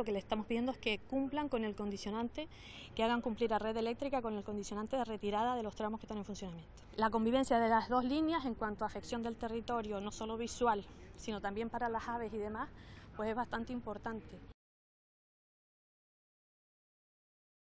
lo que le estamos pidiendo es que cumplan con el condicionante, que hagan cumplir a red eléctrica con el condicionante de retirada de los tramos que están en funcionamiento. La convivencia de las dos líneas en cuanto a afección del territorio, no solo visual, sino también para las aves y demás, pues es bastante importante.